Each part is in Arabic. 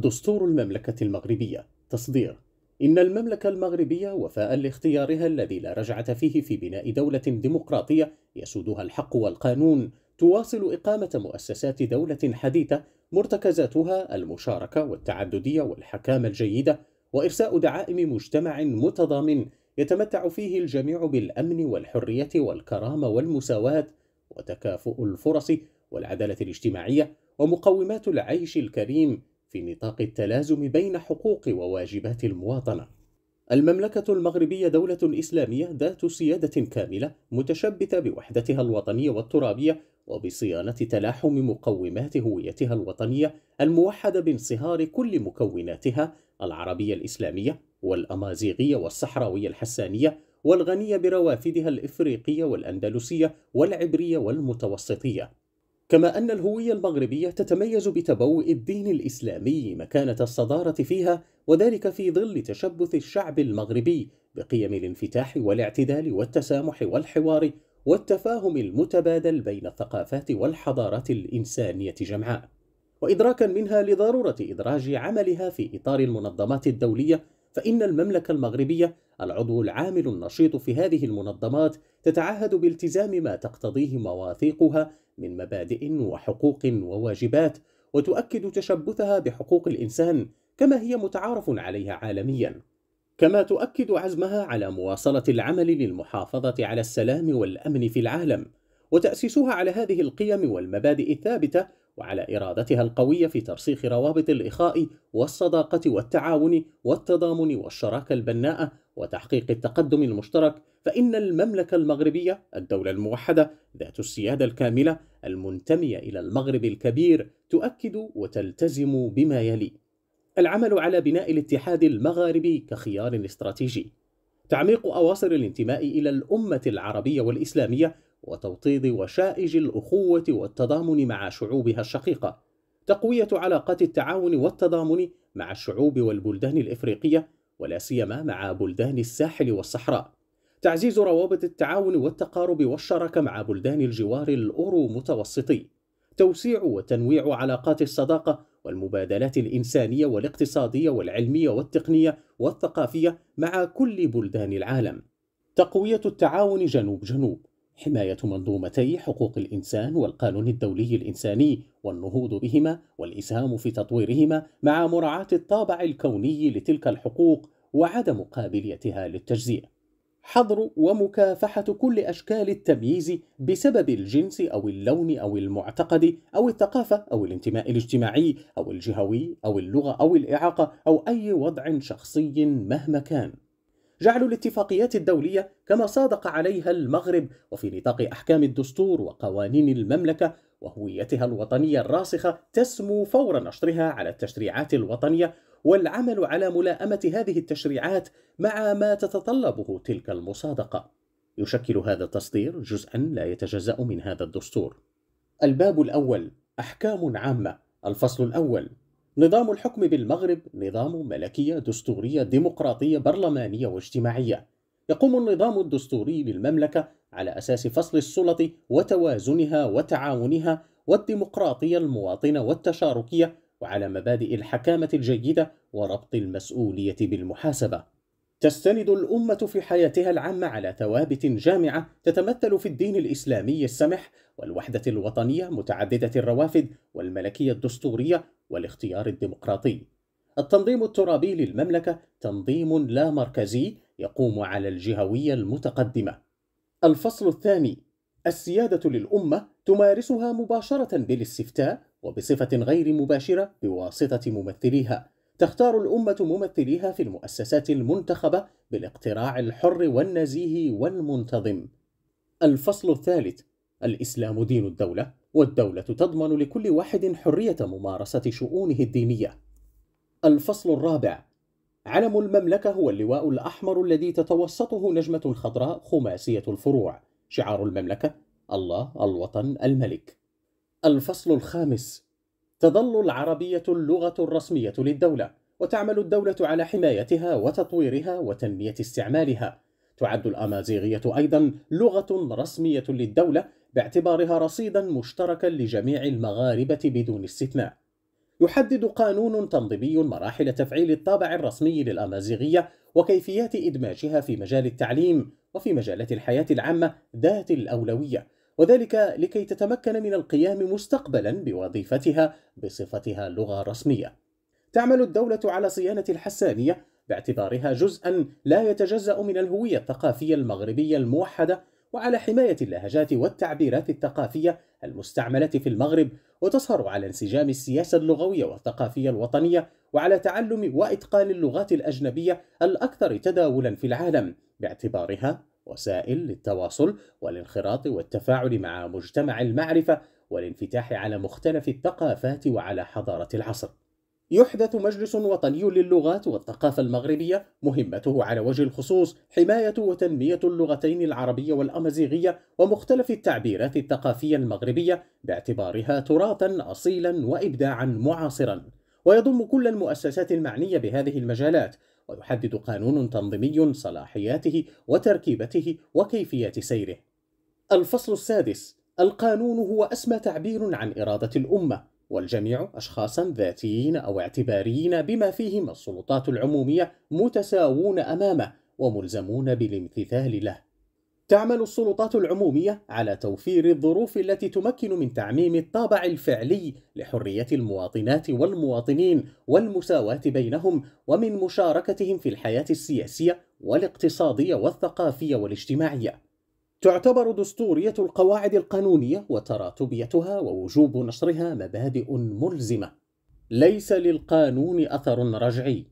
دستور المملكة المغربية تصدير إن المملكة المغربية وفاء لاختيارها الذي لا رجعة فيه في بناء دولة ديمقراطية يسودها الحق والقانون تواصل إقامة مؤسسات دولة حديثة مرتكزاتها المشاركة والتعددية والحكام الجيدة وإرساء دعائم مجتمع متضامن يتمتع فيه الجميع بالأمن والحرية والكرامة والمساواة وتكافؤ الفرص والعدالة الاجتماعية ومقومات العيش الكريم في نطاق التلازم بين حقوق وواجبات المواطنه المملكة المغربية دولة إسلامية ذات سيادة كاملة متشبثة بوحدتها الوطنية والترابية وبصيانة تلاحم مقومات هويتها الوطنية الموحدة بانصهار كل مكوناتها العربية الإسلامية والأمازيغية والصحراوية الحسانية والغنية بروافدها الإفريقية والأندلسية والعبرية والمتوسطية كما أن الهوية المغربية تتميز بتبوء الدين الإسلامي مكانة الصدارة فيها وذلك في ظل تشبث الشعب المغربي بقيم الانفتاح والاعتدال والتسامح والحوار والتفاهم المتبادل بين الثقافات والحضارات الإنسانية جمعاء وإدراكا منها لضرورة إدراج عملها في إطار المنظمات الدولية فإن المملكة المغربية العضو العامل النشيط في هذه المنظمات تتعهد بالتزام ما تقتضيه مواثيقها من مبادئ وحقوق وواجبات وتؤكد تشبثها بحقوق الإنسان كما هي متعارف عليها عالميا كما تؤكد عزمها على مواصلة العمل للمحافظة على السلام والأمن في العالم وتأسيسها على هذه القيم والمبادئ الثابتة وعلى إرادتها القوية في ترسيخ روابط الإخاء والصداقة والتعاون والتضامن والشراكة البناءة وتحقيق التقدم المشترك فإن المملكة المغربية الدولة الموحدة ذات السيادة الكاملة المنتمية إلى المغرب الكبير تؤكد وتلتزم بما يلي العمل على بناء الاتحاد المغاربي كخيار استراتيجي تعميق أواصر الانتماء إلى الأمة العربية والإسلامية وتوطيد وشائج الأخوة والتضامن مع شعوبها الشقيقة تقوية علاقات التعاون والتضامن مع الشعوب والبلدان الإفريقية ولا سيما مع بلدان الساحل والصحراء تعزيز روابط التعاون والتقارب والشراكة مع بلدان الجوار الأورو متوسطي توسيع وتنويع علاقات الصداقة والمبادلات الإنسانية والاقتصادية والعلمية والتقنية والثقافية مع كل بلدان العالم تقوية التعاون جنوب جنوب حماية منظومتي حقوق الإنسان والقانون الدولي الإنساني والنهوض بهما والإسهام في تطويرهما مع مراعاة الطابع الكوني لتلك الحقوق وعدم قابليتها للتجزئة. حظر ومكافحة كل أشكال التمييز بسبب الجنس أو اللون أو المعتقد أو الثقافة أو الانتماء الاجتماعي أو الجهوي أو اللغة أو الإعاقة أو أي وضع شخصي مهما كان. جعلوا الاتفاقيات الدولية كما صادق عليها المغرب وفي نطاق أحكام الدستور وقوانين المملكة وهويتها الوطنية الراسخة تسمو فور نشرها على التشريعات الوطنية والعمل على ملاءمة هذه التشريعات مع ما تتطلبه تلك المصادقة. يشكل هذا التصدير جزءا لا يتجزأ من هذا الدستور. الباب الأول أحكام عامة الفصل الأول نظام الحكم بالمغرب نظام ملكية دستورية ديمقراطية برلمانية واجتماعية يقوم النظام الدستوري للمملكة على أساس فصل السلطة وتوازنها وتعاونها والديمقراطية المواطنة والتشاركية وعلى مبادئ الحكامة الجيدة وربط المسؤولية بالمحاسبة تستند الأمة في حياتها العامة على ثوابت جامعة تتمثل في الدين الإسلامي السمح والوحدة الوطنية متعددة الروافد والملكية الدستورية والاختيار الديمقراطي. التنظيم الترابي للمملكة تنظيم لا مركزي يقوم على الجهوية المتقدمة. الفصل الثاني السيادة للأمة تمارسها مباشرة بالاستفتاء وبصفة غير مباشرة بواسطة ممثليها. تختار الأمة ممثليها في المؤسسات المنتخبة بالاقتراع الحر والنزيه والمنتظم. الفصل الثالث: الإسلام دين الدولة، والدولة تضمن لكل واحد حرية ممارسة شؤونه الدينية. الفصل الرابع: علم المملكة هو اللواء الأحمر الذي تتوسطه نجمة خضراء خماسية الفروع. شعار المملكة: الله، الوطن، الملك. الفصل الخامس: تظل العربية اللغة الرسمية للدولة وتعمل الدولة على حمايتها وتطويرها وتنمية استعمالها تعد الأمازيغية أيضا لغة رسمية للدولة باعتبارها رصيدا مشتركا لجميع المغاربة بدون استثناء يحدد قانون تنظيمي مراحل تفعيل الطابع الرسمي للأمازيغية وكيفيات إدماجها في مجال التعليم وفي مجالات الحياة العامة ذات الأولوية وذلك لكي تتمكن من القيام مستقبلا بوظيفتها بصفتها لغة رسمية. تعمل الدولة على صيانة الحسانية باعتبارها جزءا لا يتجزأ من الهوية الثقافية المغربية الموحدة وعلى حماية اللهجات والتعبيرات الثقافية المستعملة في المغرب وتسهر على انسجام السياسة اللغوية والثقافية الوطنية وعلى تعلم وإتقان اللغات الأجنبية الأكثر تداولا في العالم باعتبارها وسائل للتواصل والانخراط والتفاعل مع مجتمع المعرفة والانفتاح على مختلف الثقافات وعلى حضارة العصر. يحدث مجلس وطني للغات والثقافة المغربية مهمته على وجه الخصوص حماية وتنمية اللغتين العربية والأمازيغية ومختلف التعبيرات الثقافية المغربية باعتبارها تراثا أصيلا وإبداعا معاصرا ويضم كل المؤسسات المعنية بهذه المجالات ويحدد قانون تنظيمي صلاحياته وتركيبته وكيفية سيره الفصل السادس القانون هو أسمى تعبير عن إرادة الأمة والجميع أشخاصا ذاتيين أو اعتباريين بما فيهم السلطات العمومية متساوون أمامه وملزمون بالامتثال له تعمل السلطات العمومية على توفير الظروف التي تمكن من تعميم الطابع الفعلي لحرية المواطنات والمواطنين والمساواة بينهم ومن مشاركتهم في الحياة السياسية والاقتصادية والثقافية والاجتماعية. تعتبر دستورية القواعد القانونية وتراتبيتها ووجوب نشرها مبادئ ملزمة. ليس للقانون أثر رجعي.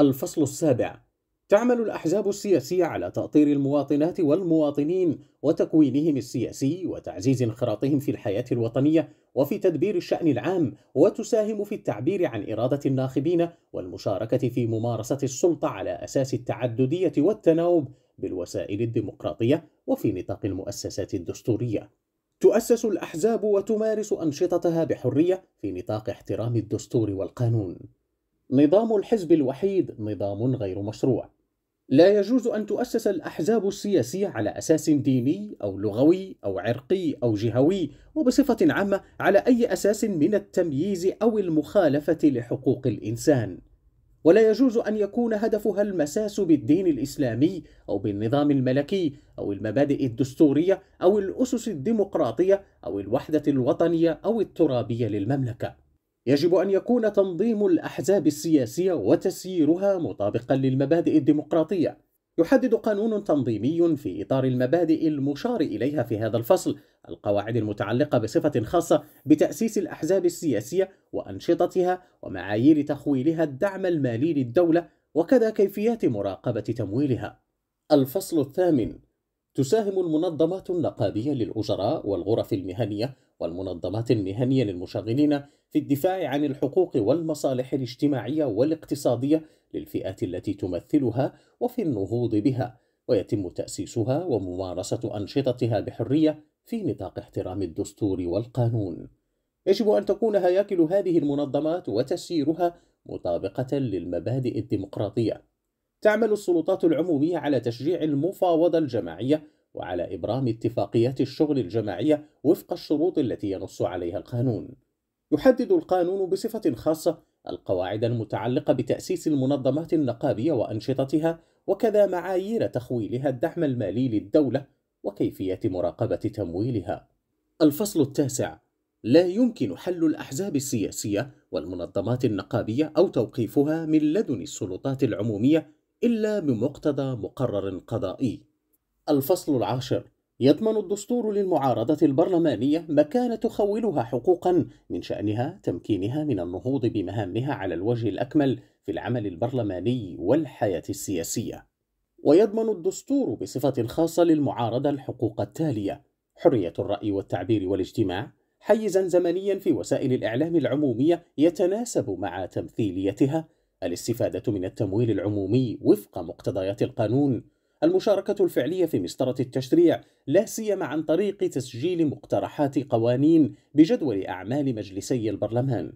الفصل السابع تعمل الأحزاب السياسية على تأطير المواطنات والمواطنين وتكوينهم السياسي وتعزيز انخراطهم في الحياة الوطنية وفي تدبير الشأن العام وتساهم في التعبير عن إرادة الناخبين والمشاركة في ممارسة السلطة على أساس التعددية والتناوب بالوسائل الديمقراطية وفي نطاق المؤسسات الدستورية. تؤسس الأحزاب وتمارس أنشطتها بحرية في نطاق احترام الدستور والقانون. نظام الحزب الوحيد نظام غير مشروع لا يجوز أن تؤسس الأحزاب السياسية على أساس ديني أو لغوي أو عرقي أو جهوي وبصفة عامة على أي أساس من التمييز أو المخالفة لحقوق الإنسان ولا يجوز أن يكون هدفها المساس بالدين الإسلامي أو بالنظام الملكي أو المبادئ الدستورية أو الأسس الديمقراطية أو الوحدة الوطنية أو الترابية للمملكة يجب أن يكون تنظيم الأحزاب السياسية وتسييرها مطابقا للمبادئ الديمقراطية يحدد قانون تنظيمي في إطار المبادئ المشار إليها في هذا الفصل القواعد المتعلقة بصفة خاصة بتأسيس الأحزاب السياسية وأنشطتها ومعايير تخويلها الدعم المالي للدولة وكذا كيفيات مراقبة تمويلها. الفصل الثامن تساهم المنظمات النقابية للأجراء والغرف المهنية والمنظمات المهنية للمشغلين في الدفاع عن الحقوق والمصالح الاجتماعية والاقتصادية للفئات التي تمثلها وفي النهوض بها ويتم تأسيسها وممارسة أنشطتها بحرية في نطاق احترام الدستور والقانون. يجب أن تكون هياكل هذه المنظمات وتسييرها مطابقة للمبادئ الديمقراطية. تعمل السلطات العمومية على تشجيع المفاوضة الجماعية وعلى إبرام اتفاقيات الشغل الجماعية وفق الشروط التي ينص عليها القانون. يحدد القانون بصفة خاصة القواعد المتعلقة بتأسيس المنظمات النقابية وأنشطتها، وكذا معايير تخويلها الدعم المالي للدولة، وكيفية مراقبة تمويلها. الفصل التاسع: لا يمكن حل الأحزاب السياسية والمنظمات النقابية أو توقيفها من لدن السلطات العمومية إلا بمقتضى مقرر قضائي. الفصل العاشر يضمن الدستور للمعارضة البرلمانية مكانة تخولها حقوقا من شأنها تمكينها من النهوض بمهامها على الوجه الأكمل في العمل البرلماني والحياة السياسية ويضمن الدستور بصفة خاصة للمعارضة الحقوق التالية حرية الرأي والتعبير والاجتماع حيزا زمنيا في وسائل الإعلام العمومية يتناسب مع تمثيليتها الاستفادة من التمويل العمومي وفق مقتضيات القانون المشاركة الفعلية في مسطرة التشريع لا سيما عن طريق تسجيل مقترحات قوانين بجدول أعمال مجلسي البرلمان.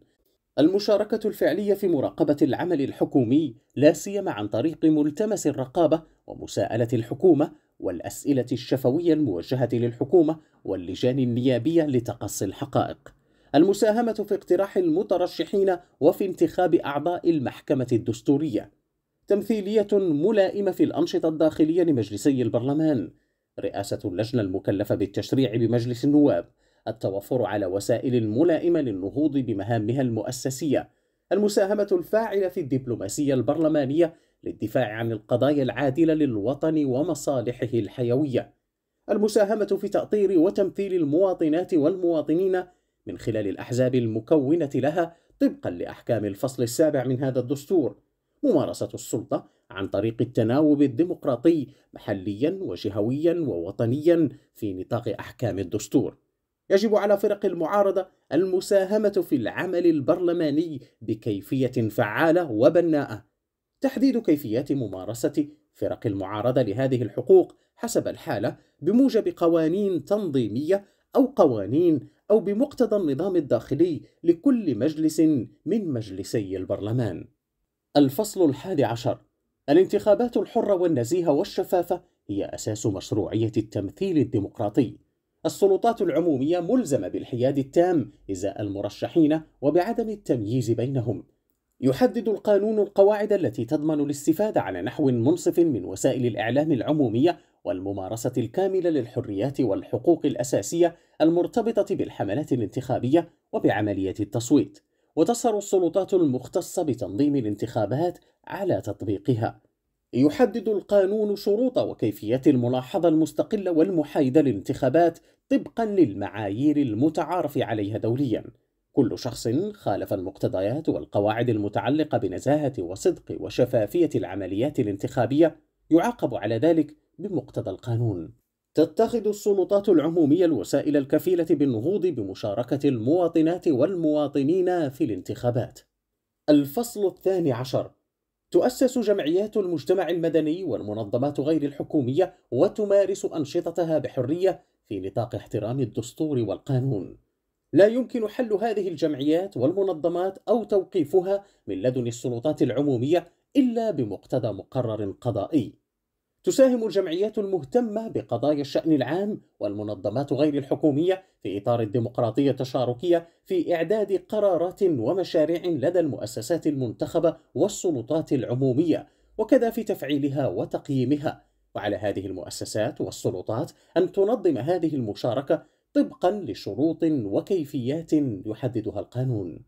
المشاركة الفعلية في مراقبة العمل الحكومي لا سيما عن طريق ملتمس الرقابة ومساءلة الحكومة والأسئلة الشفوية الموجهة للحكومة واللجان النيابية لتقصي الحقائق. المساهمة في اقتراح المترشحين وفي انتخاب أعضاء المحكمة الدستورية. تمثيلية ملائمة في الأنشطة الداخلية لمجلسي البرلمان رئاسة اللجنة المكلفة بالتشريع بمجلس النواب التوفر على وسائل ملائمة للنهوض بمهامها المؤسسية المساهمة الفاعلة في الدبلوماسية البرلمانية للدفاع عن القضايا العادلة للوطن ومصالحه الحيوية المساهمة في تأطير وتمثيل المواطنات والمواطنين من خلال الأحزاب المكونة لها طبقا لأحكام الفصل السابع من هذا الدستور ممارسة السلطة عن طريق التناوب الديمقراطي محليا وجهويا ووطنيا في نطاق أحكام الدستور. يجب على فرق المعارضة المساهمة في العمل البرلماني بكيفية فعالة وبناءة. تحديد كيفيات ممارسة فرق المعارضة لهذه الحقوق حسب الحالة بموجب قوانين تنظيمية أو قوانين أو بمقتضى النظام الداخلي لكل مجلس من مجلسي البرلمان. الفصل الحادي عشر الانتخابات الحرة والنزيهة والشفافة هي أساس مشروعية التمثيل الديمقراطي السلطات العمومية ملزمة بالحياد التام إزاء المرشحين وبعدم التمييز بينهم يحدد القانون القواعد التي تضمن الاستفادة على نحو منصف من وسائل الإعلام العمومية والممارسة الكاملة للحريات والحقوق الأساسية المرتبطة بالحملات الانتخابية وبعملية التصويت وتصر السلطات المختصة بتنظيم الانتخابات على تطبيقها. يحدد القانون شروط وكيفية الملاحظة المستقلة والمحايدة للانتخابات طبقا للمعايير المتعارف عليها دوليا. كل شخص خالف المقتضيات والقواعد المتعلقة بنزاهة وصدق وشفافية العمليات الانتخابية يعاقب على ذلك بمقتضى القانون. تتخذ السلطات العمومية الوسائل الكفيلة بالنهوض بمشاركة المواطنات والمواطنين في الانتخابات. الفصل الثاني عشر تؤسس جمعيات المجتمع المدني والمنظمات غير الحكومية وتمارس أنشطتها بحرية في نطاق احترام الدستور والقانون. لا يمكن حل هذه الجمعيات والمنظمات أو توقيفها من لدن السلطات العمومية إلا بمقتضى مقرر قضائي. تساهم الجمعيات المهتمة بقضايا الشأن العام والمنظمات غير الحكومية في إطار الديمقراطية التشاركية في إعداد قرارات ومشاريع لدى المؤسسات المنتخبة والسلطات العمومية وكذا في تفعيلها وتقييمها وعلى هذه المؤسسات والسلطات أن تنظم هذه المشاركة طبقا لشروط وكيفيات يحددها القانون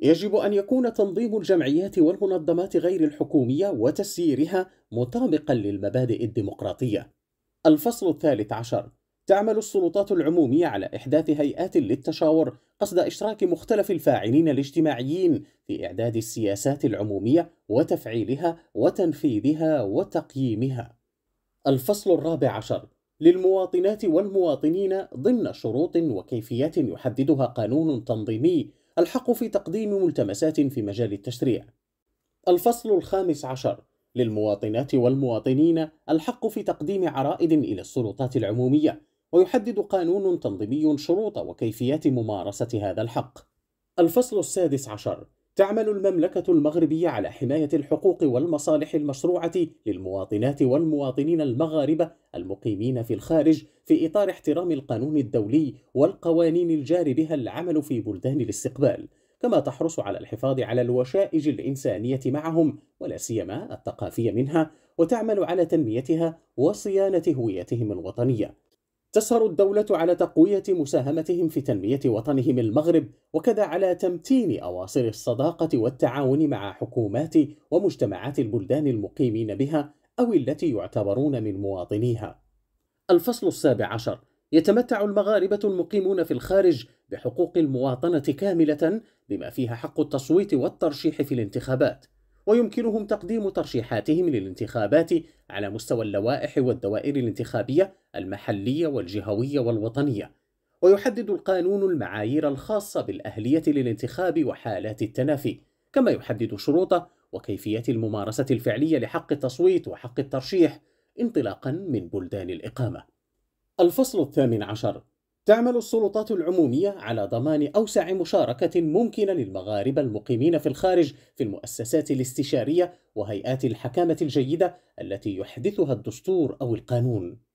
يجب أن يكون تنظيم الجمعيات والمنظمات غير الحكومية وتسييرها مطابقا للمبادئ الديمقراطية. الفصل الثالث عشر تعمل السلطات العمومية على إحداث هيئات للتشاور قصد إشراك مختلف الفاعلين الاجتماعيين في إعداد السياسات العمومية وتفعيلها وتنفيذها وتقييمها. الفصل الرابع عشر للمواطنات والمواطنين ضمن شروط وكيفيات يحددها قانون تنظيمي الحق في تقديم ملتمسات في مجال التشريع الفصل الخامس عشر للمواطنات والمواطنين الحق في تقديم عرائد إلى السلطات العمومية ويحدد قانون تنظيمي شروط وكيفيات ممارسة هذا الحق الفصل السادس عشر تعمل المملكة المغربية على حماية الحقوق والمصالح المشروعة للمواطنات والمواطنين المغاربة المقيمين في الخارج في إطار احترام القانون الدولي والقوانين الجار بها العمل في بلدان الاستقبال، كما تحرص على الحفاظ على الوشائج الإنسانية معهم ولا سيما الثقافية منها، وتعمل على تنميتها وصيانة هويتهم الوطنية. تسهر الدولة على تقوية مساهمتهم في تنمية وطنهم المغرب وكذا على تمتين أواصر الصداقة والتعاون مع حكومات ومجتمعات البلدان المقيمين بها أو التي يعتبرون من مواطنيها. الفصل السابع عشر يتمتع المغاربة المقيمون في الخارج بحقوق المواطنة كاملة بما فيها حق التصويت والترشيح في الانتخابات ويمكنهم تقديم ترشيحاتهم للانتخابات على مستوى اللوائح والدوائر الانتخابية المحلية والجهوية والوطنية ويحدد القانون المعايير الخاصة بالأهلية للانتخاب وحالات التنافي كما يحدد شروط وكيفية الممارسة الفعلية لحق التصويت وحق الترشيح انطلاقا من بلدان الإقامة الفصل الثامن عشر تعمل السلطات العمومية على ضمان أوسع مشاركة ممكنة للمغاربة المقيمين في الخارج في المؤسسات الاستشارية وهيئات الحكامة الجيدة التي يحدثها الدستور أو القانون